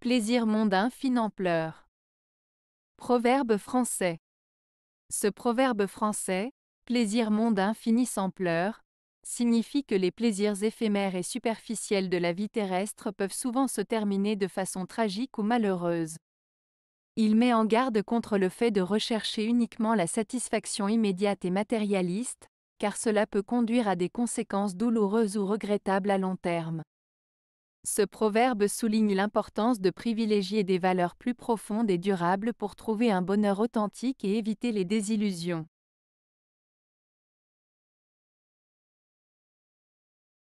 Plaisir mondain en pleurs Proverbe français. Ce proverbe français, plaisir mondain fini sans pleurs, signifie que les plaisirs éphémères et superficiels de la vie terrestre peuvent souvent se terminer de façon tragique ou malheureuse. Il met en garde contre le fait de rechercher uniquement la satisfaction immédiate et matérialiste, car cela peut conduire à des conséquences douloureuses ou regrettables à long terme. Ce proverbe souligne l'importance de privilégier des valeurs plus profondes et durables pour trouver un bonheur authentique et éviter les désillusions.